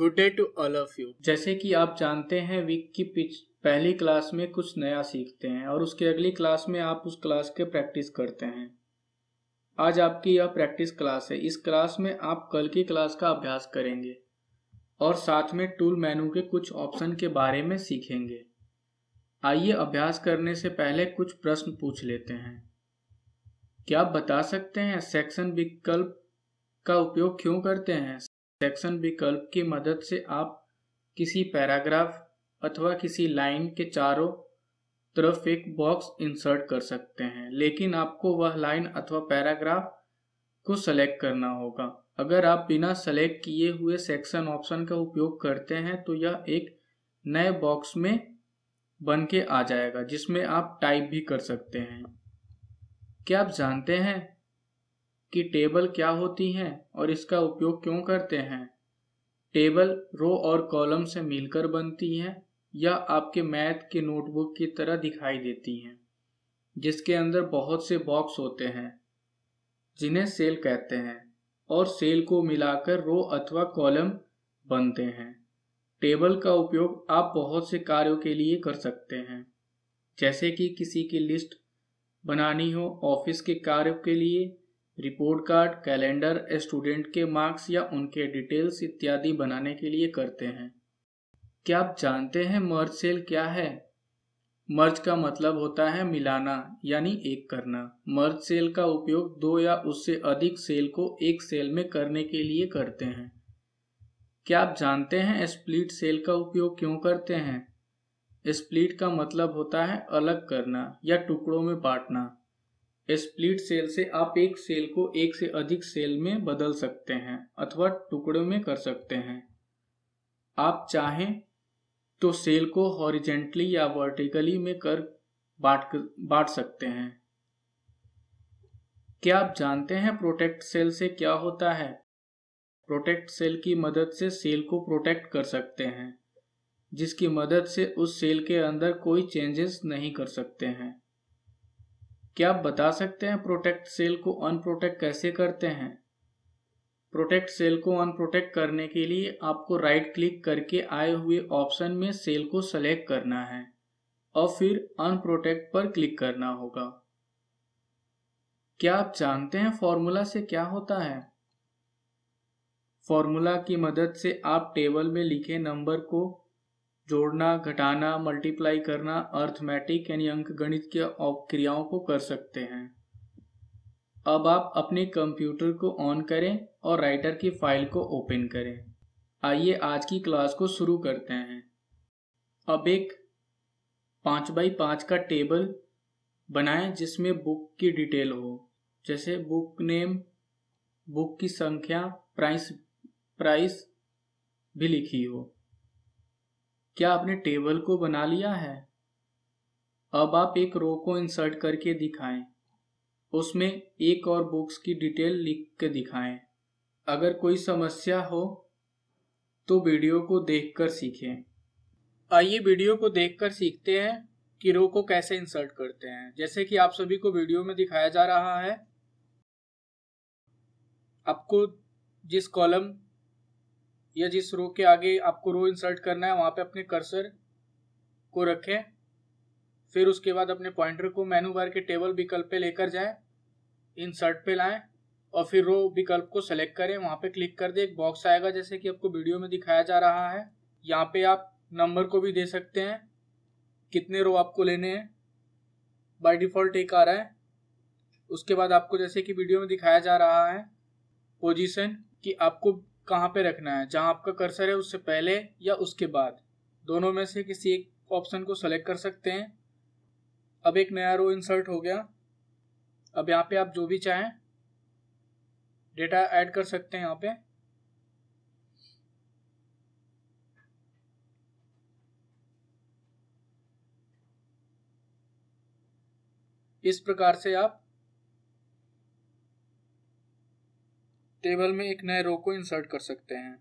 Good day to all of you जैसे कि आप जानते हैं वीक की पिच पहली क्लास में कुछ नया सीखते हैं और उसके अगली क्लास में आप उस क्लास के प्रैक्टिस करते हैं आज आपकी यह प्रैक्टिस क्लास है इस क्लास में आप कल की क्लास का अभ्यास करेंगे और साथ में टूल मेनू के कुछ ऑप्शन के बारे में सीखेंगे आइए अभ्यास करने से पहले कुछ प्रश्न पूछ लेते हैं क्या आप बता सकते हैं सेक्शन विकल्प का उपयोग क्यों करते हैं सेक्शन विकल्प की मदद से आप किसी पैराग्राफ अथवा किसी लाइन के चारों तरफ एक बॉक्स इंसर्ट कर सकते हैं लेकिन आपको वह लाइन अथवा पैराग्राफ को सेलेक्ट करना होगा अगर आप बिना सेलेक्ट किए हुए सेक्शन ऑप्शन का उपयोग करते हैं तो यह एक नए बॉक्स में बन के आ जाएगा जिसमें आप टाइप भी कर सकते हैं क्या आप जानते हैं कि टेबल क्या होती हैं और इसका उपयोग क्यों करते हैं टेबल रो और कॉलम से मिलकर बनती हैं या आपके मैथ के नोटबुक की तरह दिखाई देती हैं जिसके अंदर बहुत से बॉक्स होते हैं जिन्हें सेल कहते हैं और सेल को मिलाकर रो अथवा कॉलम बनते हैं टेबल का उपयोग आप बहुत से कार्यों के लिए कर सकते हैं जैसे कि किसी की लिस्ट बनानी हो ऑफिस के कार्यों के लिए रिपोर्ट कार्ड कैलेंडर स्टूडेंट के मार्क्स या उनके डिटेल्स इत्यादि बनाने के लिए करते हैं क्या आप जानते हैं मर्ज सेल क्या है मर्ज का मतलब होता है मिलाना यानी एक करना मर्ज सेल का उपयोग दो या उससे अधिक सेल को एक सेल में करने के लिए करते हैं क्या आप जानते हैं स्प्लिट सेल का उपयोग क्यों करते हैं स्प्लिट का मतलब होता है अलग करना या टुकड़ों में बांटना स्प्लिट सेल से आप एक सेल को एक से अधिक सेल में बदल सकते हैं अथवा टुकड़ों में कर सकते हैं आप चाहें तो सेल को हॉरिजेंटली या वर्टिकली में कर बांट बांट सकते हैं क्या आप जानते हैं प्रोटेक्ट सेल से क्या होता है प्रोटेक्ट सेल की मदद से सेल को प्रोटेक्ट कर सकते हैं जिसकी मदद से उस सेल के अंदर कोई चेंजेस नहीं कर सकते हैं क्या आप बता सकते हैं प्रोटेक्ट सेल को अनप्रोटेक्ट कैसे करते हैं प्रोटेक्ट सेल को अनप्रोटेक्ट करने के लिए आपको राइट क्लिक करके आए हुए ऑप्शन में सेल को सेलेक्ट करना है और फिर अनप्रोटेक्ट पर क्लिक करना होगा क्या आप जानते हैं फॉर्मूला से क्या होता है फॉर्मूला की मदद से आप टेबल में लिखे नंबर को जोड़ना घटाना मल्टीप्लाई करना अर्थमेटिक यानी अंक गणित के क्रियाओं को कर सकते हैं अब आप अपने कंप्यूटर को ऑन करें और राइटर की फाइल को ओपन करें आइए आज की क्लास को शुरू करते हैं अब एक पाँच बाई पाँच का टेबल बनाएं जिसमें बुक की डिटेल हो जैसे बुक नेम बुक की संख्या प्राइस प्राइस भी लिखी हो क्या आपने टेबल को बना लिया है अब आप एक रो को इंसर्ट करके दिखाएं उसमें एक और बुक्स की डिटेल लिख के दिखाएं अगर कोई समस्या हो तो वीडियो को देखकर सीखें आइए वीडियो को देखकर सीखते हैं कि रो को कैसे इंसर्ट करते हैं जैसे कि आप सभी को वीडियो में दिखाया जा रहा है आपको जिस कॉलम या जिस रो के आगे आपको रो इंसर्ट करना है वहाँ पे अपने कर्सर को रखें फिर उसके बाद अपने पॉइंटर को मेनू बार के टेबल विकल्प पे लेकर जाएं इंसर्ट पे लाएं और फिर रो विकल्प को सेलेक्ट करें वहाँ पे क्लिक कर दें एक बॉक्स आएगा जैसे कि आपको वीडियो में दिखाया जा रहा है यहाँ पे आप नंबर को भी दे सकते हैं कितने रो आपको लेने हैं बाय डिफ़ॉल्ट एक आ रहा है उसके बाद आपको जैसे कि वीडियो में दिखाया जा रहा है पोजीशन कि आपको कहाँ पे रखना है जहाँ आपका कर्सर है उससे पहले या उसके बाद दोनों में से किसी एक ऑप्शन को सेलेक्ट कर सकते हैं अब एक नया रो इंसर्ट हो गया अब यहाँ पे आप जो भी चाहें डेटा ऐड कर सकते हैं यहाँ पे इस प्रकार से आप टेबल में एक नए रो को इंसर्ट कर सकते हैं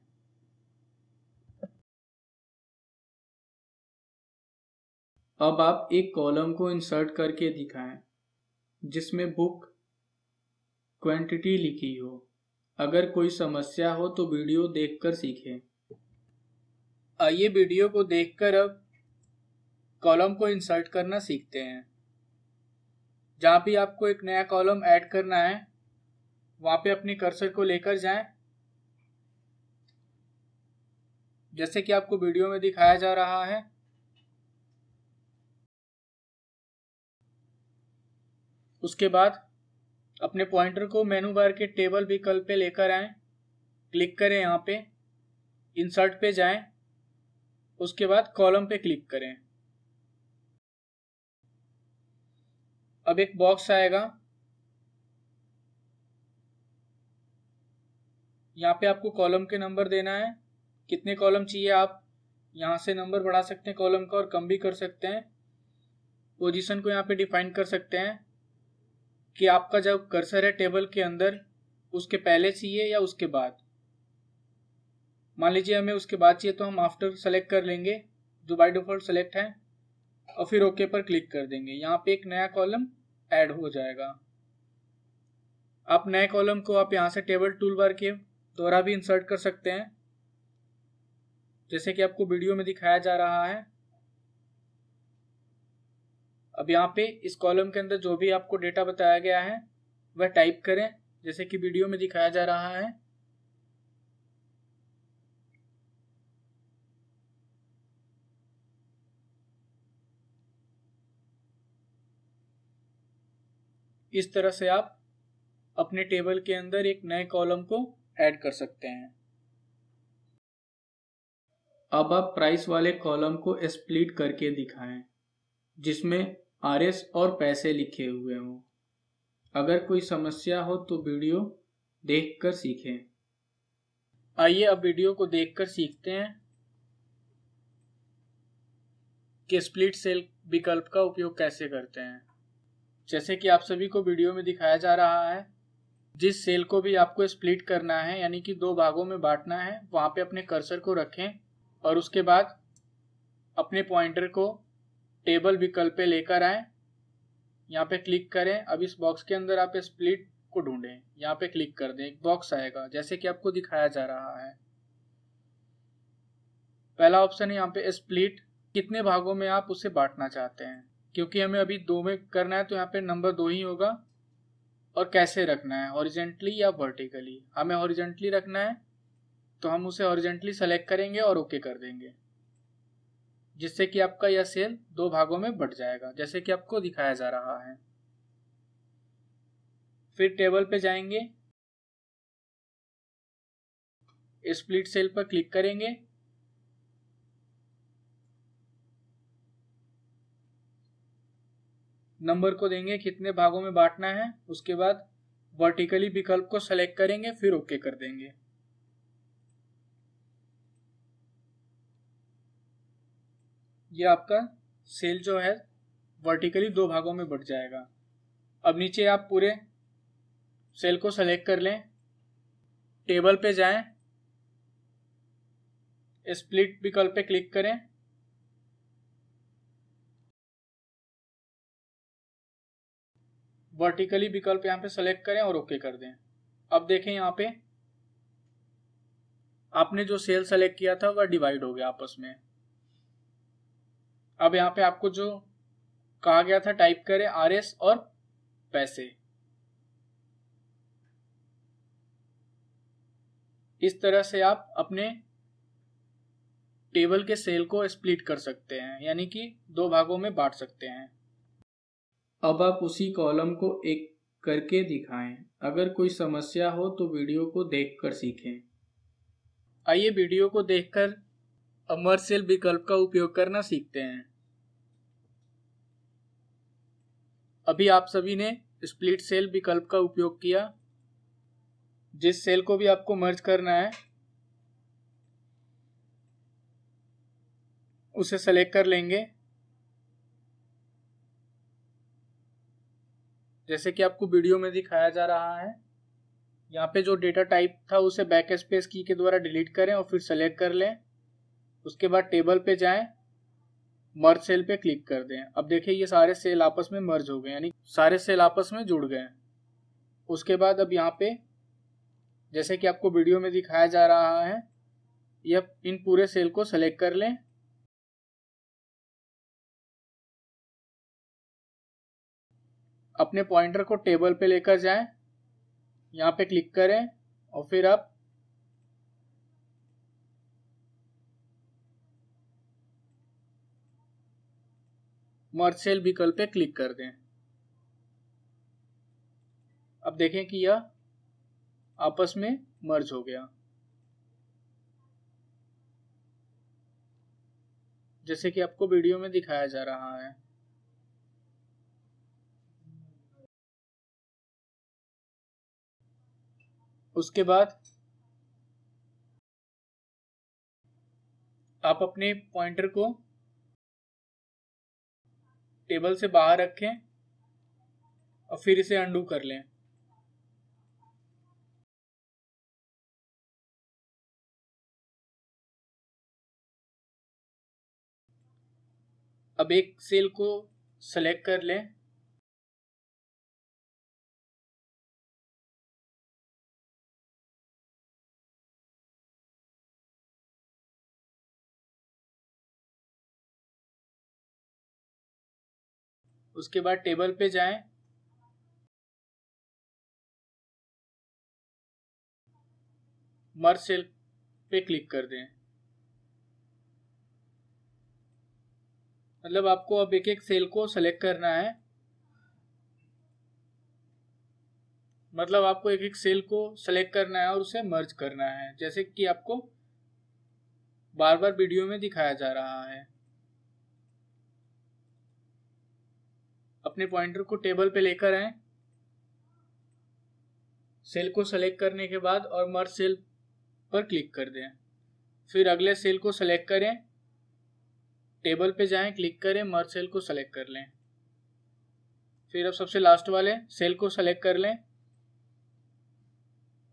अब आप एक कॉलम को इंसर्ट करके दिखाएं जिसमें बुक क्वांटिटी लिखी हो अगर कोई समस्या हो तो वीडियो देखकर सीखें आइए वीडियो को देखकर अब कॉलम को इंसर्ट करना सीखते हैं जहाँ भी आपको एक नया कॉलम ऐड करना है वहां पे अपने कर्सर को लेकर जाएं जैसे कि आपको वीडियो में दिखाया जा रहा है उसके बाद अपने पॉइंटर को मेनू बार के टेबल विकल्प पे लेकर आए क्लिक करें यहाँ पे इंसर्ट पे जाएं उसके बाद कॉलम पे क्लिक करें अब एक बॉक्स आएगा यहाँ पे आपको कॉलम के नंबर देना है कितने कॉलम चाहिए आप यहाँ से नंबर बढ़ा सकते हैं कॉलम का और कम भी कर सकते हैं पोजीशन को यहाँ पे डिफाइन कर सकते हैं कि आपका जब कर्सर है टेबल के अंदर उसके पहले चाहिए या उसके बाद मान लीजिए हमें उसके बाद चाहिए तो हम आफ्टर सेलेक्ट कर लेंगे जो बाई डिफॉल्ट सेलेक्ट है और फिर ओके पर क्लिक कर देंगे यहाँ पे एक नया कॉलम ऐड हो जाएगा आप नए कॉलम को आप यहाँ से टेबल टूल बार के दोहरा भी इंसर्ट कर सकते हैं जैसे कि आपको वीडियो में दिखाया जा रहा है अब यहाँ पे इस कॉलम के अंदर जो भी आपको डेटा बताया गया है वह टाइप करें जैसे कि वीडियो में दिखाया जा रहा है इस तरह से आप अपने टेबल के अंदर एक नए कॉलम को ऐड कर सकते हैं अब आप प्राइस वाले कॉलम को स्प्लिट करके दिखाएं जिसमें आर एस और पैसे लिखे हुए हों अगर कोई समस्या हो तो वीडियो देखकर सीखें आइए अब वीडियो को देखकर सीखते हैं कि स्प्लिट सेल विकल्प का उपयोग कैसे करते हैं जैसे कि आप सभी को वीडियो में दिखाया जा रहा है जिस सेल को भी आपको स्प्लिट करना है यानी कि दो भागों में बांटना है वहां पे अपने कर्सर को रखें और उसके बाद अपने पॉइंटर को टेबल विकल्प पे लेकर आए यहाँ पे क्लिक करें अब इस बॉक्स के अंदर आप स्प्लिट को ढूंढें यहाँ पे क्लिक कर दें एक बॉक्स आएगा जैसे कि आपको दिखाया जा रहा है पहला ऑप्शन है यहाँ पे स्प्लिट कितने भागों में आप उसे बांटना चाहते हैं क्योंकि हमें अभी दो में करना है तो यहाँ पे नंबर दो ही होगा और कैसे रखना है ऑरिजेंटली या वर्टिकली हमें ऑरिजेंटली रखना है तो हम उसे ऑरिजेंटली सेलेक्ट करेंगे और ओके कर देंगे जिससे कि आपका यह सेल दो भागों में बट जाएगा जैसे कि आपको दिखाया जा रहा है फिर टेबल पे जाएंगे स्प्लिट सेल पर क्लिक करेंगे नंबर को देंगे कितने भागों में बांटना है उसके बाद वर्टिकली विकल्प को सेलेक्ट करेंगे फिर ओके कर देंगे ये आपका सेल जो है वर्टिकली दो भागों में बट जाएगा अब नीचे आप पूरे सेल को सेलेक्ट कर लें टेबल पे जाएं स्प्लिट विकल्प पे क्लिक करें वर्टिकली विकल्प यहाँ पे सेलेक्ट करें और ओके कर दें अब देखें यहाँ पे आपने जो सेल सेलेक्ट किया था वह डिवाइड हो गया आपस में अब यहाँ पे आपको जो कहा गया था टाइप करें आर और पैसे इस तरह से आप अपने टेबल के सेल को स्प्लिट कर सकते हैं यानी कि दो भागों में बांट सकते हैं अब आप उसी कॉलम को एक करके दिखाएं अगर कोई समस्या हो तो वीडियो को देखकर सीखें आइए वीडियो को देखकर अमर सेल विकल्प का उपयोग करना सीखते हैं अभी आप सभी ने स्प्लिट सेल विकल्प का उपयोग किया जिस सेल को भी आपको मर्ज करना है उसे सेलेक्ट कर लेंगे जैसे कि आपको वीडियो में दिखाया जा रहा है यहाँ पे जो डेटा टाइप था उसे बैक स्पेस की के द्वारा डिलीट करें और फिर सेलेक्ट कर लें उसके बाद टेबल पे जाएं मर्ज सेल पे क्लिक कर दें अब देखिए ये सारे सेल आपस में मर्ज हो गए यानी सारे सेल आपस में जुड़ गए उसके बाद अब यहाँ पे जैसे कि आपको वीडियो में दिखाया जा रहा है यह इन पूरे सेल को सेलेक्ट कर लें अपने पॉइंटर को टेबल पे लेकर जाएं यहाँ पे क्लिक करें और फिर आप मर्सेल विकल्प पे क्लिक कर दें अब देखें कि यह आपस में मर्ज हो गया जैसे कि आपको वीडियो में दिखाया जा रहा है उसके बाद आप अपने पॉइंटर को टेबल से बाहर रखें और फिर इसे अंडू कर लें अब एक सेल को सेलेक्ट कर लें उसके बाद टेबल पे जाएं मर्ज सेल पे क्लिक कर दें मतलब आपको अब एक एक सेल को सेलेक्ट करना है मतलब आपको एक एक सेल को सेलेक्ट करना है और उसे मर्ज करना है जैसे कि आपको बार बार वीडियो में दिखाया जा रहा है अपने पॉइंटर को टेबल पे लेकर आए सेल को सेलेक्ट करने के बाद और मर्ज सेल पर क्लिक कर दें फिर अगले सेल को सेलेक्ट करें टेबल पे जाएं क्लिक करें मर्ज सेल को सेलेक्ट कर लें फिर अब सबसे लास्ट वाले सेल को सेलेक्ट कर लें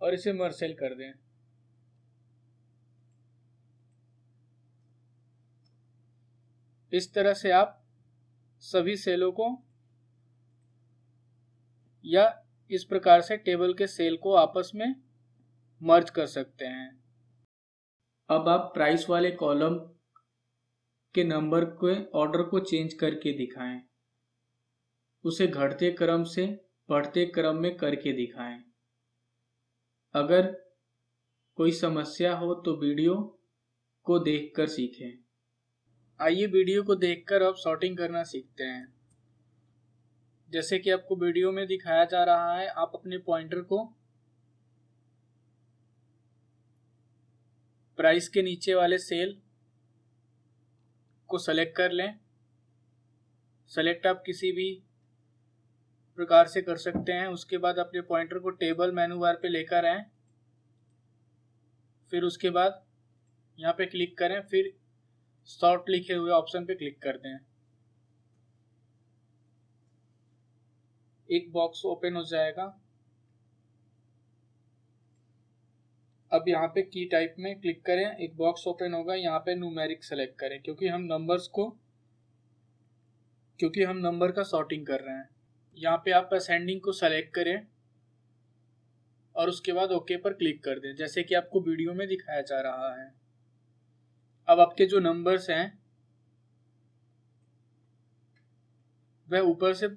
और इसे मर्ज सेल कर दें इस तरह से आप सभी सेलों को या इस प्रकार से टेबल के सेल को आपस में मर्ज कर सकते हैं अब आप प्राइस वाले कॉलम के नंबर के ऑर्डर को चेंज करके दिखाएं उसे घटते क्रम से बढ़ते क्रम में करके दिखाएं अगर कोई समस्या हो तो वीडियो को देखकर सीखें आइए वीडियो को देखकर अब सॉर्टिंग करना सीखते हैं जैसे कि आपको वीडियो में दिखाया जा रहा है आप अपने पॉइंटर को प्राइस के नीचे वाले सेल को सेलेक्ट कर लें सेलेक्ट आप किसी भी प्रकार से कर सकते हैं उसके बाद अपने पॉइंटर को टेबल मेनू बार पे लेकर आए फिर उसके बाद यहाँ पे क्लिक करें फिर शॉर्ट लिखे हुए ऑप्शन पे क्लिक कर दें एक बॉक्स ओपन हो जाएगा अब यहाँ पे की टाइप में क्लिक करें एक बॉक्स ओपन होगा यहाँ पे न्यूमेरिक सेलेक्ट करें क्योंकि हम नंबर्स को क्योंकि हम नंबर का सॉर्टिंग कर रहे हैं यहाँ पे आप असेंडिंग को सेलेक्ट करें और उसके बाद ओके पर क्लिक कर दें जैसे कि आपको वीडियो में दिखाया जा रहा है अब आपके जो नंबर्स हैं वह ऊपर से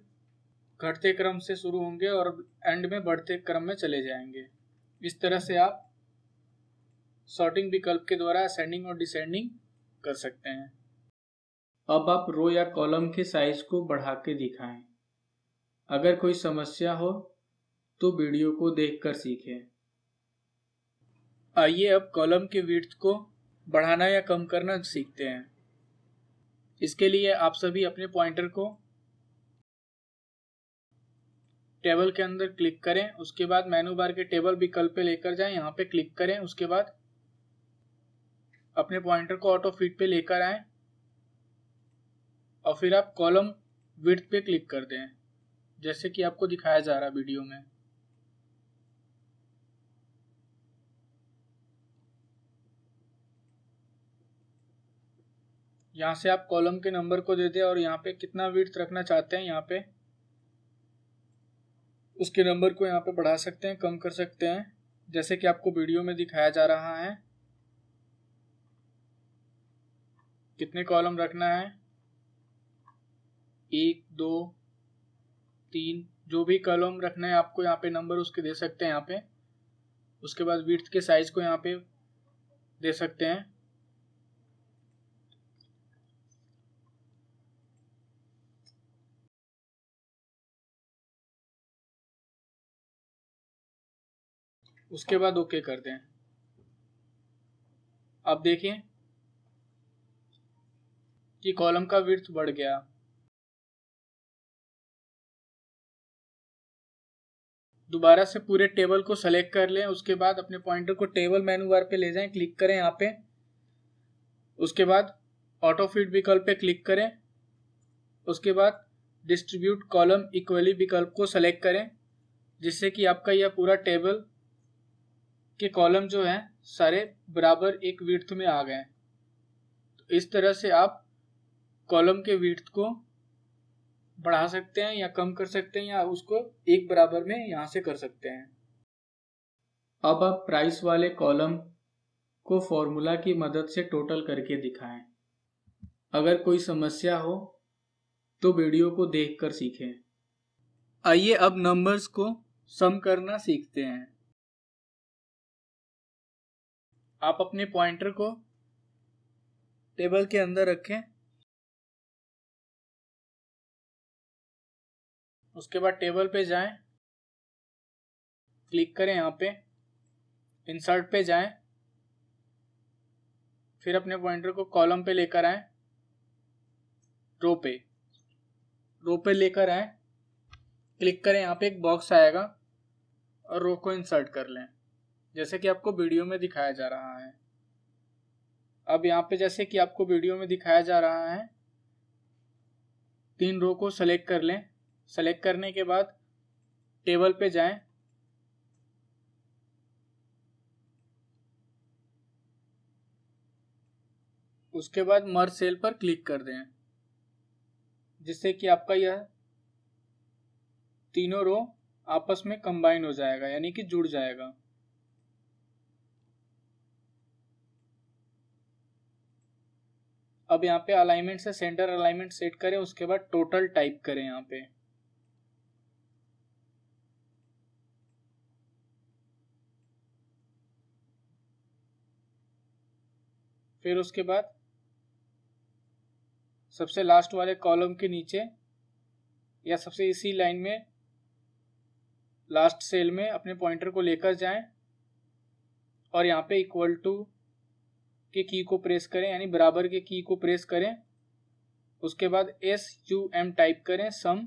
घटते क्रम से शुरू होंगे और एंड में बढ़ते क्रम में चले जाएंगे इस तरह से आप सॉर्टिंग विकल्प के द्वारा असेंडिंग और डिसेंडिंग कर सकते हैं अब आप रो या कॉलम के साइज को बढ़ा के दिखाएं अगर कोई समस्या हो तो वीडियो को देखकर सीखें आइए अब कॉलम के विर्थ को बढ़ाना या कम करना सीखते हैं इसके लिए आप सभी अपने पॉइंटर को टेबल के अंदर क्लिक करें उसके बाद मेनू बार के टेबल विकल्प पे लेकर जाएं यहाँ पे क्लिक करें उसके बाद अपने पॉइंटर को ऑटो फिट पे लेकर आएं और फिर आप कॉलम विथ पे क्लिक कर दें जैसे कि आपको दिखाया जा रहा वीडियो में यहाँ से आप कॉलम के नंबर को दे दें और यहाँ पे कितना विथ रखना चाहते हैं यहाँ पे उसके नंबर को यहाँ पे बढ़ा सकते हैं कम कर सकते हैं जैसे कि आपको वीडियो में दिखाया जा रहा है कितने कॉलम रखना है एक दो तीन जो भी कॉलम रखना है आपको यहाँ पे नंबर उसके दे सकते हैं यहाँ पे उसके बाद वीट के साइज को यहाँ पे दे सकते हैं उसके हाँ। बाद ओके कर दें अब देखें कि कॉलम का विर्थ बढ़ गया दोबारा से पूरे टेबल को सेलेक्ट कर लें उसके बाद अपने पॉइंटर को टेबल मेनू बार पे ले जाएं क्लिक करें यहाँ पे उसके बाद ऑटो फिट विकल्प पे क्लिक करें उसके बाद डिस्ट्रीब्यूट कॉलम इक्वली विकल्प को सेलेक्ट करें जिससे कि आपका यह पूरा टेबल के कॉलम जो हैं सारे बराबर एक विर्थ में आ गए तो इस तरह से आप कॉलम के विर्थ को बढ़ा सकते हैं या कम कर सकते हैं या उसको एक बराबर में यहाँ से कर सकते हैं अब आप प्राइस वाले कॉलम को फॉर्मूला की मदद से टोटल करके दिखाएं अगर कोई समस्या हो तो वीडियो को देखकर सीखें आइए अब नंबर्स को सम करना सीखते हैं आप अपने पॉइंटर को टेबल के अंदर रखें उसके बाद टेबल पे जाएं क्लिक करें यहाँ पे इंसर्ट पे जाएं फिर अपने पॉइंटर को कॉलम पे लेकर आएं रो पे रो पे लेकर आएं क्लिक करें यहाँ पे एक बॉक्स आएगा और रो को इंसर्ट कर लें जैसे कि आपको वीडियो में दिखाया जा रहा है अब यहाँ पे जैसे कि आपको वीडियो में दिखाया जा रहा है तीन रो को सेलेक्ट कर लें सेलेक्ट करने के बाद टेबल पे जाएं उसके बाद मर सेल पर क्लिक कर दें जिससे कि आपका यह तीनों रो आपस में कंबाइन हो जाएगा यानी कि जुड़ जाएगा अब यहाँ पे अलाइनमेंट से सेंटर अलाइनमेंट सेट करें उसके बाद टोटल टाइप करें यहाँ पे फिर उसके बाद सबसे लास्ट वाले कॉलम के नीचे या सबसे इसी लाइन में लास्ट सेल में अपने पॉइंटर को लेकर जाएं और यहाँ पे इक्वल टू के की को प्रेस करें यानी बराबर के की को प्रेस करें उसके बाद एस यू एम टाइप करें सम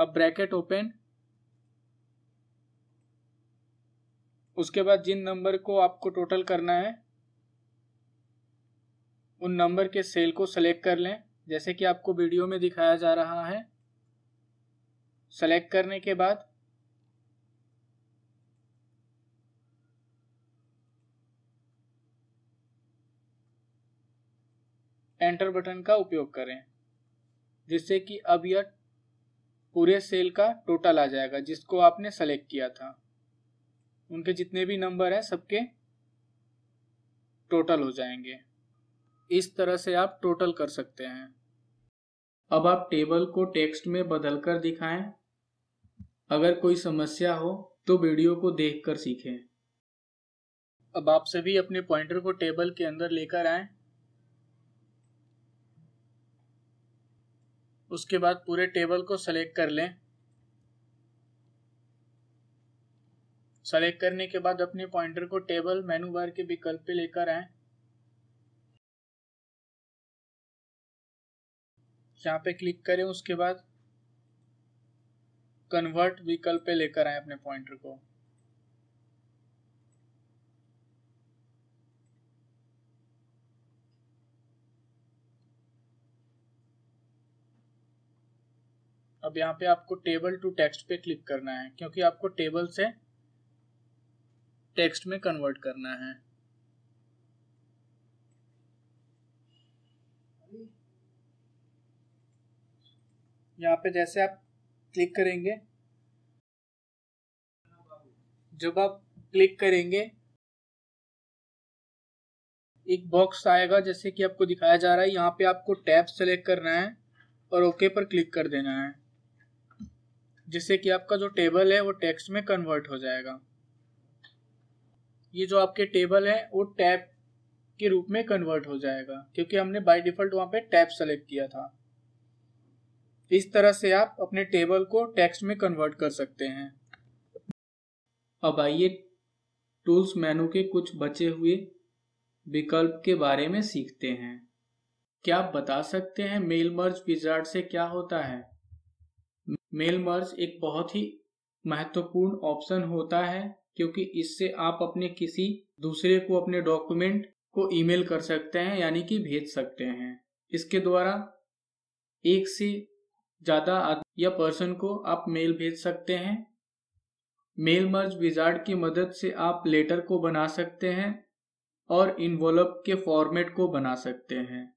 अब ब्रैकेट ओपन उसके बाद जिन नंबर को आपको टोटल करना है उन नंबर के सेल को सेलेक्ट कर लें जैसे कि आपको वीडियो में दिखाया जा रहा है सेलेक्ट करने के बाद एंटर बटन का उपयोग करें जिससे कि अब यह पूरे सेल का टोटल आ जाएगा जिसको आपने सेलेक्ट किया था उनके जितने भी नंबर हैं सबके टोटल हो जाएंगे इस तरह से आप टोटल कर सकते हैं अब आप टेबल को टेक्स्ट में बदल कर दिखाएं अगर कोई समस्या हो तो वीडियो को देख कर सीखें अब आप सभी अपने पॉइंटर को टेबल के अंदर लेकर आएं उसके बाद पूरे टेबल को सेलेक्ट कर लें सेलेक्ट करने के बाद अपने पॉइंटर को टेबल मेनू बार के विकल्प पे लेकर आए यहाँ पे क्लिक करें उसके बाद कन्वर्ट विकल्प पे लेकर आए अपने पॉइंटर को अब यहाँ पे आपको टेबल टू टेक्स्ट पे क्लिक करना है क्योंकि आपको टेबल से टेक्स्ट में कन्वर्ट करना है यहाँ पे जैसे आप क्लिक करेंगे जब आप क्लिक करेंगे एक बॉक्स आएगा जैसे कि आपको दिखाया जा रहा है यहाँ पे आपको टैब सेलेक्ट करना है और ओके पर क्लिक कर देना है जिससे कि आपका जो टेबल है वो टेक्स्ट में कन्वर्ट हो जाएगा ये जो आपके टेबल है वो टैब के रूप में कन्वर्ट हो जाएगा क्योंकि हमने बाय डिफ़ॉल्ट वहां पे टैब सेलेक्ट किया था इस तरह से आप अपने टेबल को टेक्स्ट में कन्वर्ट कर सकते हैं अब आइए टूल्स मेनू के कुछ बचे हुए विकल्प के बारे में सीखते हैं क्या आप बता सकते हैं मेल मर्ज विजार्ड से क्या होता है मेल मर्ज एक बहुत ही महत्वपूर्ण ऑप्शन होता है क्योंकि इससे आप अपने किसी दूसरे को अपने डॉक्यूमेंट को ईमेल कर सकते हैं यानी कि भेज सकते हैं इसके द्वारा एक से ज़्यादा या पर्सन को आप मेल भेज सकते हैं मेल मर्ज विजार्ड की मदद से आप लेटर को बना सकते हैं और इन्वोलप के फॉर्मेट को बना सकते हैं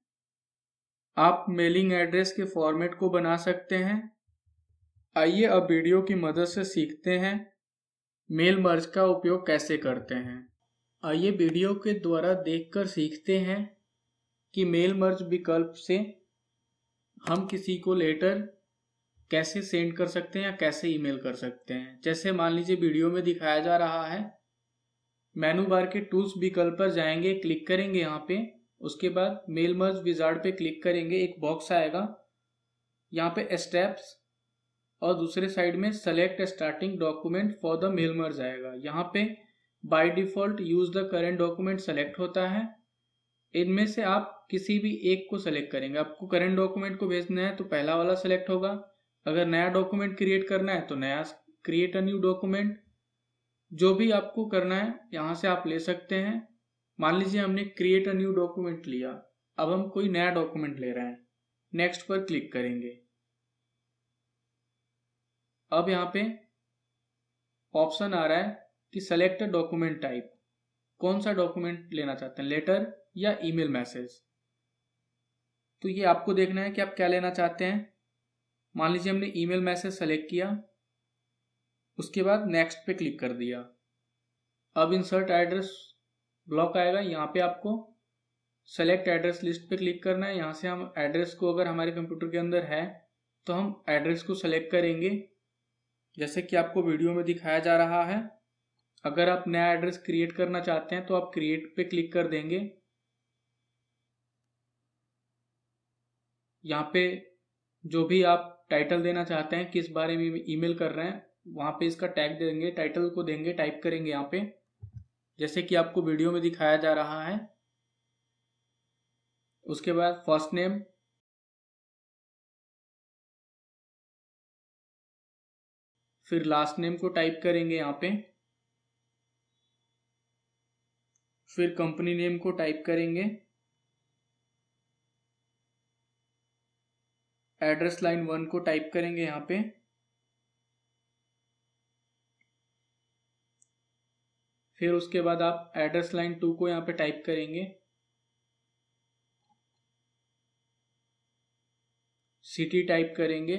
आप मेलिंग एड्रेस के फॉर्मेट को बना सकते हैं आइए अब वीडियो की मदद से सीखते हैं मेल मर्ज का उपयोग कैसे करते हैं आइए वीडियो के द्वारा देखकर सीखते हैं कि मेल मर्ज विकल्प से हम किसी को लेटर कैसे सेंड कर सकते हैं या कैसे ईमेल कर सकते हैं जैसे मान लीजिए वीडियो में दिखाया जा रहा है मेनू बार के टूल्स विकल्प पर जाएंगे क्लिक करेंगे यहाँ पे उसके बाद मेल मर्ज विजार्ड पे क्लिक करेंगे एक बॉक्स आएगा यहाँ पे स्टेप्स और दूसरे साइड में select starting document for the mail merge आएगा यहाँ पे by default use the current document select होता है इनमें से आप किसी भी एक को सेलेक्ट करेंगे आपको करेंट डॉक्यूमेंट को भेजना है तो पहला वाला सेलेक्ट होगा अगर नया डॉक्यूमेंट क्रिएट करना है तो नया क्रिएट अ न्यू डॉक्यूमेंट जो भी आपको करना है यहाँ से आप ले सकते हैं मान लीजिए हमने क्रिएट अ न्यू डॉक्यूमेंट लिया अब हम कोई नया डॉक्यूमेंट ले रहे हैं नेक्स्ट पर क्लिक करेंगे अब यहाँ पे ऑप्शन आ रहा है कि सेलेक्ट डॉक्यूमेंट टाइप कौन सा डॉक्यूमेंट लेना चाहते हैं लेटर या ईमेल मैसेज तो ये आपको देखना है कि आप क्या लेना चाहते हैं मान लीजिए हमने ईमेल मैसेज सेलेक्ट किया उसके बाद नेक्स्ट पे क्लिक कर दिया अब इंसर्ट एड्रेस ब्लॉक आएगा यहाँ पे आपको सेलेक्ट एड्रेस लिस्ट पे क्लिक करना है यहाँ से हम एड्रेस को अगर हमारे कंप्यूटर के अंदर है तो हम एड्रेस को सेलेक्ट करेंगे जैसे कि आपको वीडियो में दिखाया जा रहा है अगर आप नया एड्रेस क्रिएट करना चाहते हैं तो आप क्रिएट पे क्लिक कर देंगे यहाँ पे जो भी आप टाइटल देना चाहते हैं किस बारे में ईमेल कर रहे हैं वहां पे इसका टैग देंगे टाइटल को देंगे टाइप करेंगे यहाँ पे जैसे कि आपको वीडियो में दिखाया जा रहा है उसके बाद फर्स्ट नेम फिर लास्ट नेम को टाइप करेंगे यहाँ पे फिर कंपनी नेम को टाइप करेंगे एड्रेस लाइन वन को टाइप करेंगे यहाँ पे फिर उसके बाद आप एड्रेस लाइन टू को यहाँ पे टाइप करेंगे सिटी टाइप करेंगे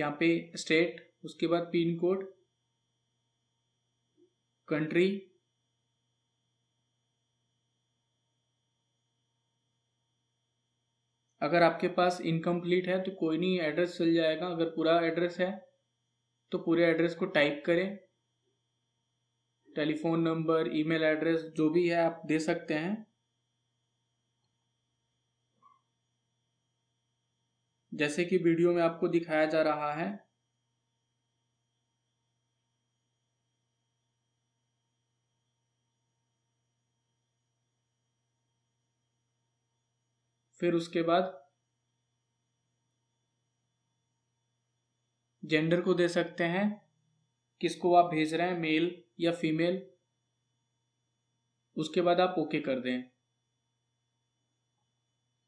यहाँ पे स्टेट उसके बाद पिन कोड कंट्री अगर आपके पास इनकम्प्लीट है तो कोई नहीं एड्रेस चल जाएगा अगर पूरा एड्रेस है तो पूरे एड्रेस को टाइप करें टेलीफोन नंबर ईमेल एड्रेस जो भी है आप दे सकते हैं जैसे कि वीडियो में आपको दिखाया जा रहा है फिर उसके बाद जेंडर को दे सकते हैं किसको आप भेज रहे हैं मेल या फीमेल उसके बाद आप ओके कर दें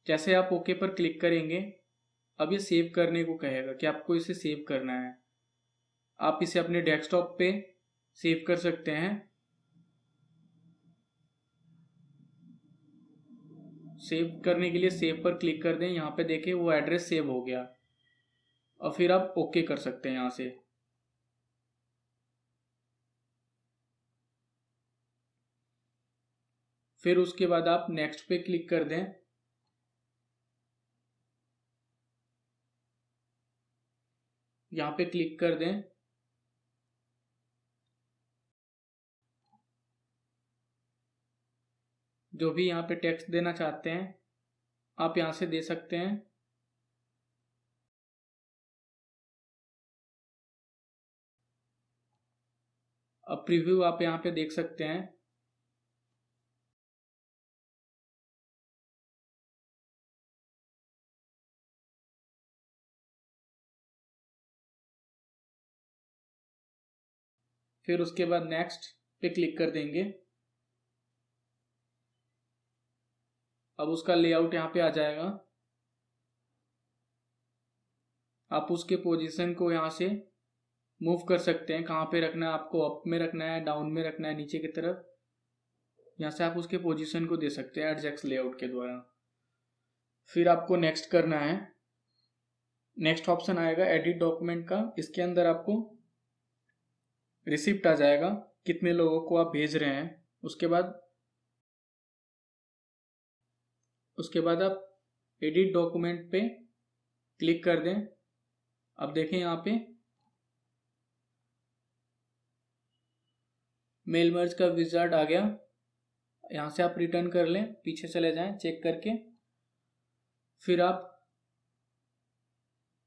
जैसे आप ओके पर क्लिक करेंगे अब ये सेव करने को कहेगा कि आपको इसे सेव करना है आप इसे अपने डेस्कटॉप पे सेव कर सकते हैं सेव करने के लिए सेव पर क्लिक कर दें यहाँ पे देखें वो एड्रेस सेव हो गया और फिर आप ओके कर सकते हैं यहाँ से फिर उसके बाद आप नेक्स्ट पे क्लिक कर दें यहां पे क्लिक कर दें जो भी यहां पे टेक्स्ट देना चाहते हैं आप यहां से दे सकते हैं अब प्रीव्यू आप यहां पे देख सकते हैं फिर उसके बाद नेक्स्ट पे क्लिक कर देंगे अब उसका लेआउट यहाँ पे आ जाएगा आप उसके पोजीशन को यहाँ से मूव कर सकते हैं कहाँ पे रखना है आपको अप में रखना है डाउन में रखना है नीचे की तरफ यहाँ से आप उसके पोजीशन को दे सकते हैं एडजेक्स लेआउट के द्वारा फिर आपको नेक्स्ट करना है नेक्स्ट ऑप्शन आएगा एडिट डॉक्यूमेंट का इसके अंदर आपको रिसिप्ट आ जाएगा कितने लोगों को आप भेज रहे हैं उसके बाद उसके बाद आप एडिट डॉक्यूमेंट पे क्लिक कर दें अब देखें यहाँ पे मेल मर्ज का विजार्ड आ गया यहाँ से आप रिटर्न कर लें पीछे चले जाएं चेक करके फिर आप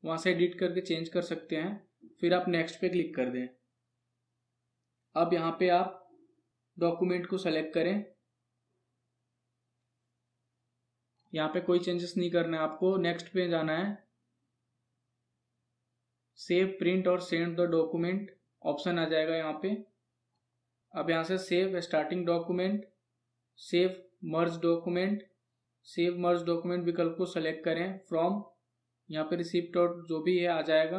वहाँ से एडिट करके चेंज कर सकते हैं फिर आप नेक्स्ट पे क्लिक कर दें अब यहाँ पे आप डॉक्यूमेंट को सेलेक्ट करें यहाँ पे कोई चेंजेस नहीं करना है आपको नेक्स्ट पे जाना है सेव प्रिंट और सेंड द डॉक्यूमेंट ऑप्शन आ जाएगा यहाँ पे अब यहाँ से save starting document save merge document save merge document विकल्प को सेलेक्ट करें फ्रॉम यहाँ पे रिसिप्ट और जो भी है आ जाएगा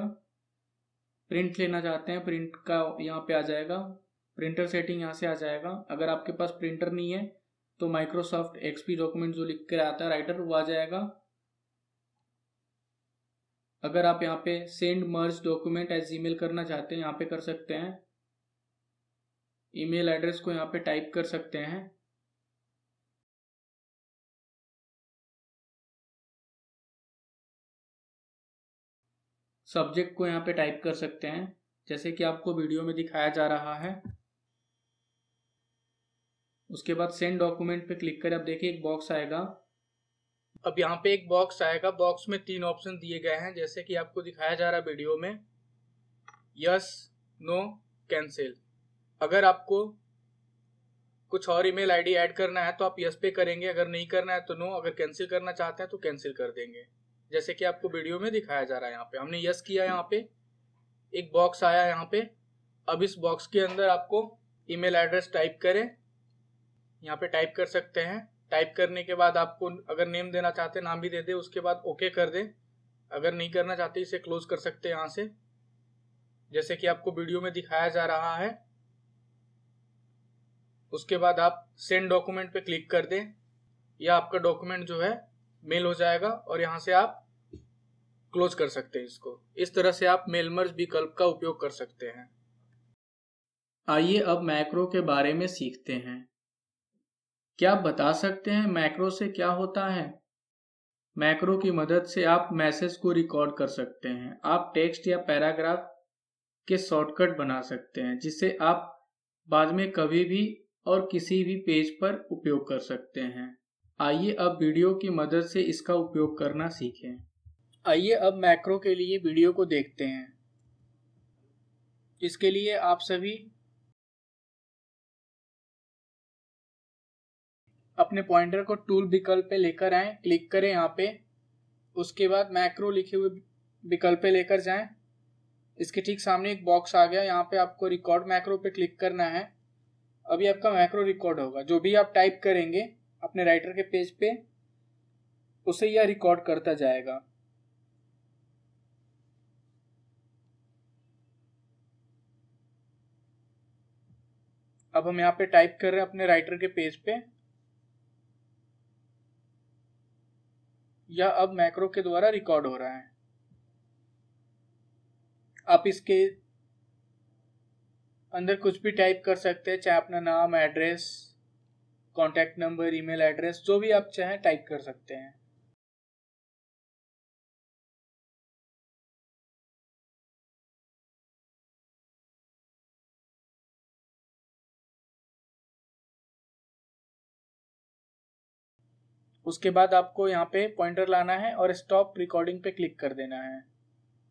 प्रिंट लेना चाहते हैं प्रिंट का यहाँ पे आ जाएगा प्रिंटर सेटिंग यहाँ से आ जाएगा अगर आपके पास प्रिंटर नहीं है तो माइक्रोसॉफ्ट एक्सपी डॉक्यूमेंट जो लिख कर आता है राइटर वो आ जाएगा अगर आप यहाँ पे send merge document as e करना चाहते हैं यहाँ पे कर सकते हैं ईमेल एड्रेस को यहाँ पे टाइप कर सकते हैं सब्जेक्ट को यहाँ पे टाइप कर सकते हैं जैसे कि आपको वीडियो में दिखाया जा रहा है उसके बाद सेंड डॉक्यूमेंट पे क्लिक करें अब देखिए एक बॉक्स आएगा अब यहाँ पे एक बॉक्स आएगा बॉक्स में तीन ऑप्शन दिए गए हैं जैसे कि आपको दिखाया जा रहा है वीडियो में यस नो कैंसिल अगर आपको कुछ और ईमेल आईडी ऐड करना है तो आप यस पे करेंगे अगर नहीं करना है तो नो अगर कैंसिल करना चाहते हैं तो कैंसिल कर देंगे जैसे कि आपको वीडियो में दिखाया जा रहा है यहाँ पे हमने यस किया यहाँ पे एक बॉक्स आया यहाँ पे अब इस बॉक्स के अंदर आपको ईमेल एड्रेस टाइप करें यहाँ पे टाइप कर सकते हैं टाइप करने के बाद आपको अगर नेम देना चाहते हैं नाम भी दे दे उसके बाद ओके कर दे अगर नहीं करना चाहते इसे क्लोज कर सकते हैं यहाँ से जैसे कि आपको वीडियो में दिखाया जा रहा है उसके बाद आप सेंड डॉक्यूमेंट पे क्लिक कर दें या आपका डॉक्यूमेंट जो है मेल हो जाएगा और यहाँ से आप क्लोज कर सकते हैं इसको इस तरह से आप मेलमर्ज विकल्प का उपयोग कर सकते हैं आइए अब मैक्रो के बारे में सीखते हैं क्या आप बता सकते हैं मैक्रो से क्या होता है मैक्रो की मदद से आप मैसेज को रिकॉर्ड कर सकते हैं आप टेक्स्ट या पैराग्राफ के शॉर्टकट बना सकते हैं जिसे आप बाद में कभी भी और किसी भी पेज पर उपयोग कर सकते हैं आइए अब वीडियो की मदद से इसका उपयोग करना सीखें आइए अब मैक्रो के लिए वीडियो को देखते हैं इसके लिए आप सभी अपने पॉइंटर को टूल विकल्प पे लेकर आए क्लिक करें यहाँ पे उसके बाद मैक्रो लिखे हुए विकल्प पे लेकर जाए इसके ठीक सामने एक बॉक्स आ गया यहाँ पे आपको रिकॉर्ड मैक्रो पे क्लिक करना है अभी आपका मैक्रो रिकॉर्ड होगा जो भी आप टाइप करेंगे अपने राइटर के पेज पे उसे यह रिकॉर्ड करता जाएगा अब हम यहाँ पे टाइप कर रहे हैं अपने राइटर के पेज पे या अब मैक्रो के द्वारा रिकॉर्ड हो रहा है आप इसके अंदर कुछ भी टाइप कर सकते हैं चाहे अपना नाम address contact number email address जो भी आप चाहें टाइप कर सकते हैं उसके बाद आपको यहाँ पे पॉइंटर लाना है और स्टॉप रिकॉर्डिंग पे क्लिक कर देना है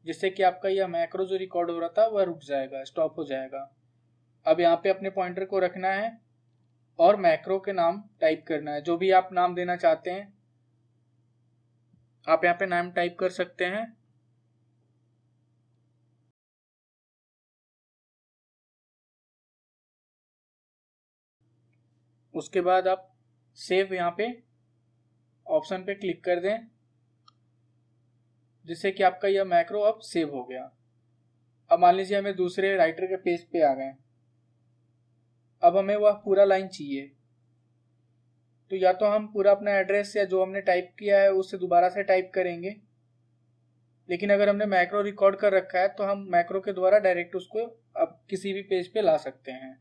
जिससे कि आपका यह मैक्रो जो रिकॉर्ड हो रहा था वह रुक जाएगा स्टॉप हो जाएगा अब यहाँ पे अपने पॉइंटर को रखना है और मैक्रो के नाम टाइप करना है जो भी आप नाम देना चाहते हैं आप यहाँ पे नाम टाइप कर सकते हैं उसके बाद आप सेव यहाँ पे ऑप्शन पे क्लिक कर दें जिससे कि आपका यह मैक्रो अब सेव हो गया अब मान लीजिए हमें दूसरे राइटर के पेज पे आ गए अब हमें वह पूरा लाइन चाहिए तो या तो हम पूरा अपना एड्रेस या जो हमने टाइप किया है उससे दोबारा से टाइप करेंगे लेकिन अगर हमने मैक्रो रिकॉर्ड कर रखा है तो हम मैक्रो के द्वारा डायरेक्ट उसको अब किसी भी पेज पे ला सकते हैं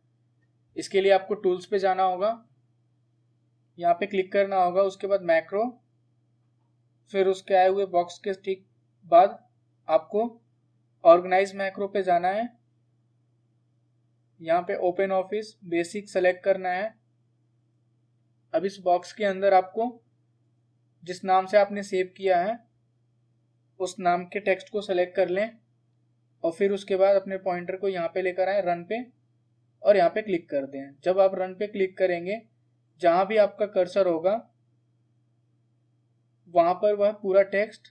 इसके लिए आपको टूल्स पे जाना होगा यहाँ पे क्लिक करना होगा उसके बाद मैक्रो फिर उसके आए हुए बॉक्स के ठीक बाद आपको ऑर्गेनाइज मैक्रो पे जाना है यहाँ पे ओपन ऑफिस बेसिक सेलेक्ट करना है अब इस बॉक्स के अंदर आपको जिस नाम से आपने सेव किया है उस नाम के टेक्स्ट को सेलेक्ट कर लें और फिर उसके बाद अपने पॉइंटर को यहाँ पे लेकर आए रन पे और यहाँ पे क्लिक कर दें जब आप रन पे क्लिक करेंगे जहां भी आपका कर्सर होगा वहां पर वह पूरा टेक्स्ट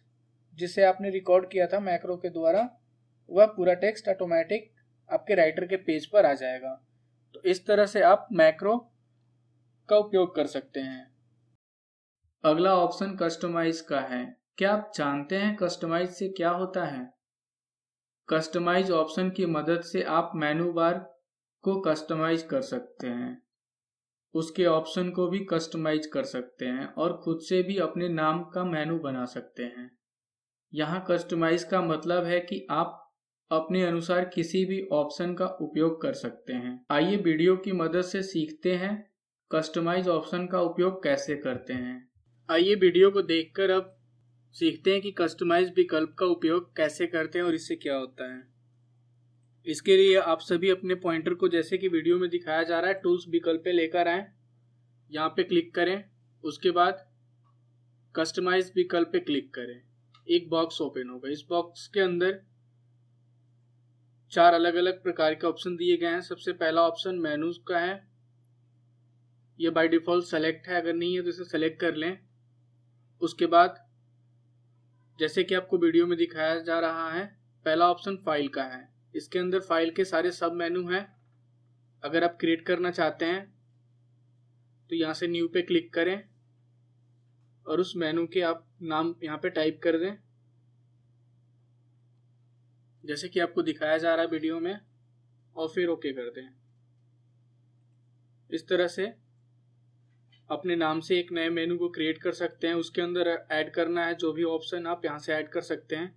जिसे आपने रिकॉर्ड किया था मैक्रो के द्वारा वह पूरा टेक्स्ट ऑटोमेटिक आपके राइटर के पेज पर आ जाएगा तो इस तरह से आप मैक्रो का उपयोग कर सकते हैं अगला ऑप्शन कस्टमाइज का है क्या आप जानते हैं कस्टमाइज से क्या होता है कस्टमाइज ऑप्शन की मदद से आप मेनू बार को कस्टमाइज कर सकते हैं उसके ऑप्शन को भी कस्टमाइज कर सकते हैं और खुद से भी अपने नाम का मेनू बना सकते हैं यहाँ कस्टमाइज का मतलब है कि आप अपने अनुसार किसी भी ऑप्शन का उपयोग कर सकते हैं आइए वीडियो की मदद से सीखते हैं कस्टमाइज ऑप्शन का उपयोग कैसे करते हैं आइए वीडियो को देखकर अब सीखते हैं कि कस्टमाइज विकल्प का उपयोग कैसे करते हैं और इससे क्या होता है इसके लिए आप सभी अपने पॉइंटर को जैसे कि वीडियो में दिखाया जा रहा है टूल्स विकल्प पे लेकर आए यहाँ पे क्लिक करें उसके बाद कस्टमाइज विकल्प पे क्लिक करें एक बॉक्स ओपन होगा इस बॉक्स के अंदर चार अलग अलग प्रकार के ऑप्शन दिए गए हैं सबसे पहला ऑप्शन मेनूज का है यह बाय डिफ़ॉल्ट सेलेक्ट है अगर नहीं है तो इसे सेलेक्ट कर लें उसके बाद जैसे कि आपको वीडियो में दिखाया जा रहा है पहला ऑप्शन फाइल का है इसके अंदर फाइल के सारे सब मेनू हैं अगर आप क्रिएट करना चाहते हैं तो यहाँ से न्यू पे क्लिक करें और उस मेनू के आप नाम यहाँ पे टाइप कर दें जैसे कि आपको दिखाया जा रहा है वीडियो में और फिर ओके कर दें इस तरह से अपने नाम से एक नए मेनू को क्रिएट कर सकते हैं उसके अंदर ऐड करना है जो भी ऑप्शन आप यहाँ से ऐड कर सकते हैं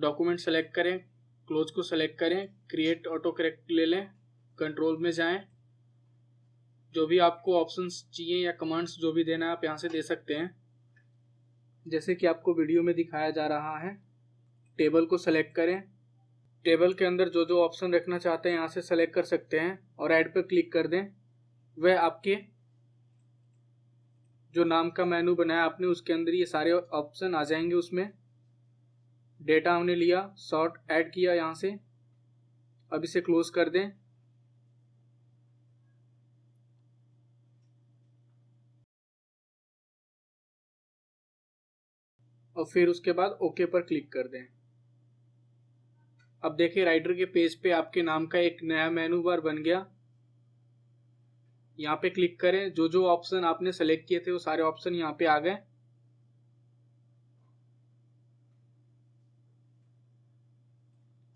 डॉक्यूमेंट सेलेक्ट करें क्लोज को सेलेक्ट करें क्रिएट ऑटो करेक्ट ले लें कंट्रोल में जाएं जो भी आपको ऑप्शंस चाहिए या कमांड्स जो भी देना है आप यहाँ से दे सकते हैं जैसे कि आपको वीडियो में दिखाया जा रहा है टेबल को सेलेक्ट करें टेबल के अंदर जो जो ऑप्शन रखना चाहते हैं यहाँ से सेलेक्ट कर सकते हैं और ऐड पर क्लिक कर दें वह आपके जो नाम का मेनू बनाया आपने उसके अंदर ये सारे ऑप्शन आ जाएंगे उसमें डेटा हमने लिया सॉर्ट ऐड किया यहाँ से अब इसे क्लोज कर दें और फिर उसके बाद ओके पर क्लिक कर दें अब देखिए राइडर के पेज पे आपके नाम का एक नया मेनू बार बन गया यहाँ पे क्लिक करें जो जो ऑप्शन आपने सेलेक्ट किए थे वो सारे ऑप्शन यहाँ पे आ गए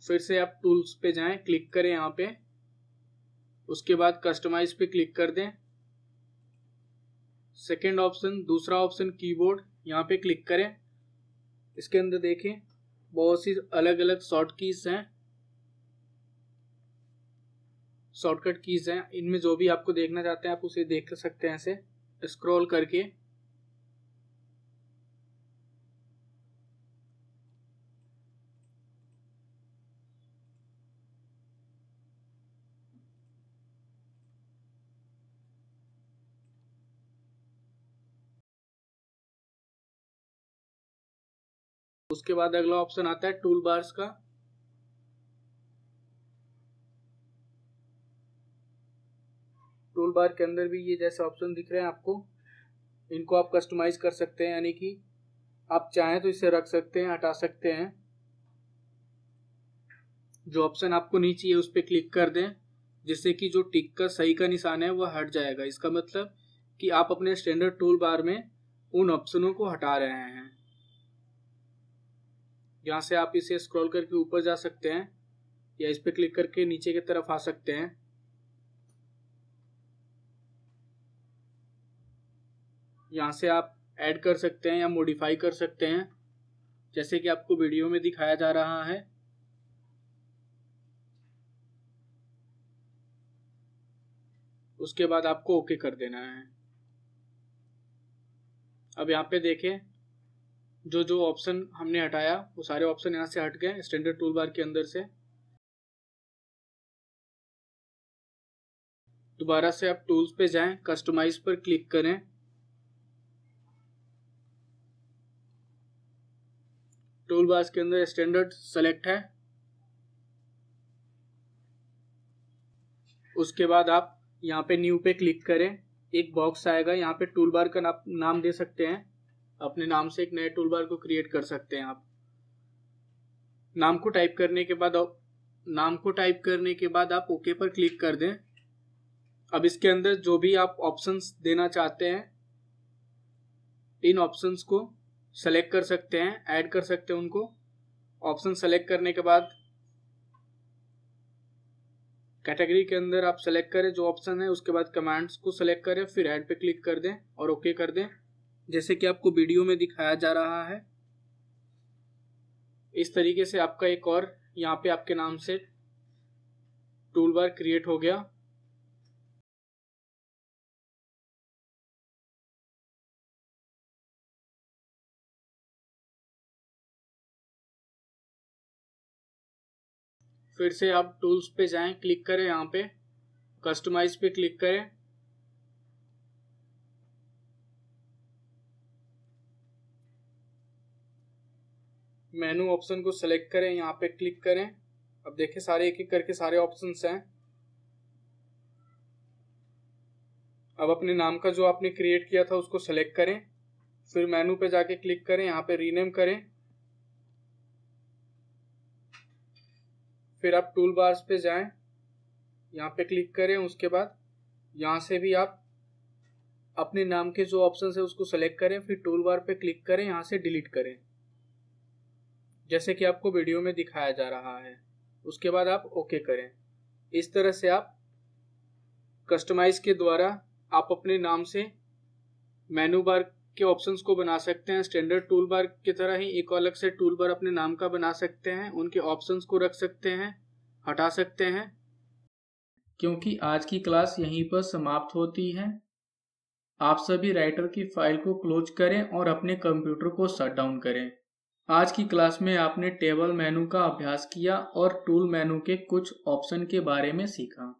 फिर से आप टूल्स पे जाएं क्लिक करें यहाँ पे उसके बाद कस्टमाइज पे क्लिक कर दें सेकेंड ऑप्शन दूसरा ऑप्शन कीबोर्ड यहाँ पे क्लिक करें इसके अंदर देखें बहुत सी अलग अलग शॉर्ट कीज हैं शॉर्टकट कीज हैं इनमें जो भी आपको देखना चाहते हैं आप उसे देख सकते हैं ऐसे स्क्रॉल करके उसके बाद अगला ऑप्शन आता है टूल बार्स का टूल बार के अंदर भी ये जैसे ऑप्शन दिख रहे हैं आपको इनको आप कस्टमाइज कर सकते हैं यानी कि आप चाहें तो इसे रख सकते हैं हटा सकते हैं जो ऑप्शन आपको नहीं चाहिए उस पर क्लिक कर दें जिससे कि जो टिक का सही का निशान है वह हट जाएगा इसका मतलब कि आप अपने स्टैंडर्ड टूल बार में उन ऑप्शनों को हटा रहे हैं यहाँ से आप इसे स्क्रॉल करके ऊपर जा सकते हैं या इस पर क्लिक करके नीचे की तरफ आ सकते हैं यहाँ से आप ऐड कर सकते हैं या मॉडिफाई कर सकते हैं जैसे कि आपको वीडियो में दिखाया जा रहा है उसके बाद आपको ओके कर देना है अब यहाँ पे देखें जो जो ऑप्शन हमने हटाया वो सारे ऑप्शन यहाँ से हट गए स्टैंडर्ड टूल बार के अंदर से दोबारा से आप टूल्स पे जाएं कस्टमाइज पर क्लिक करें टूल बार के अंदर स्टैंडर्ड सेलेक्ट है उसके बाद आप यहाँ पे न्यू पे क्लिक करें एक बॉक्स आएगा यहाँ पे टूल बार का नाम दे सकते हैं अपने नाम से एक नए टूल बार को क्रिएट कर सकते हैं आप नाम को टाइप करने के बाद नाम को टाइप करने के बाद आप ओके पर क्लिक कर दें अब इसके अंदर जो भी आप ऑप्शंस देना चाहते हैं इन ऑप्शंस को सेलेक्ट कर सकते हैं ऐड कर सकते हैं उनको ऑप्शन सेलेक्ट करने के बाद कैटेगरी के अंदर आप सेलेक्ट करें जो ऑप्शन है उसके बाद कमांड्स को सेलेक्ट करें फिर ऐड पे क्लिक कर दें और ओके okay कर दें जैसे कि आपको वीडियो में दिखाया जा रहा है इस तरीके से आपका एक और यहाँ पे आपके नाम से टूल बार क्रिएट हो गया फिर से आप टूल्स पे जाएं क्लिक करें यहाँ पे कस्टमाइज पे क्लिक करें मेनू ऑप्शन को सेलेक्ट करें यहाँ पे क्लिक करें अब देखें सारे एक एक करके सारे ऑप्शन हैं अब अपने नाम का जो आपने क्रिएट किया था उसको सेलेक्ट करें फिर मेनू पे जाके क्लिक करें यहाँ पे रीनेम करें फिर आप टूल बार्स पे जाएं यहाँ पे क्लिक करें उसके बाद यहाँ से भी आप अपने नाम के जो ऑप्शन है उसको सेलेक्ट करें फिर टूल बार पे क्लिक करें यहाँ से डिलीट करें जैसे कि आपको वीडियो में दिखाया जा रहा है उसके बाद आप ओके करें इस तरह से आप कस्टमाइज के द्वारा आप अपने नाम से मेनू बार के ऑप्शंस को बना सकते हैं स्टैंडर्ड टूल बार की तरह ही एक अलग से टूल बार अपने नाम का बना सकते हैं उनके ऑप्शंस को रख सकते हैं हटा सकते हैं क्योंकि आज की क्लास यहीं पर समाप्त होती है आप सभी राइटर की फाइल को क्लोज करें और अपने कंप्यूटर को शट डाउन करें आज की क्लास में आपने टेबल मेनू का अभ्यास किया और टूल मेनू के कुछ ऑप्शन के बारे में सीखा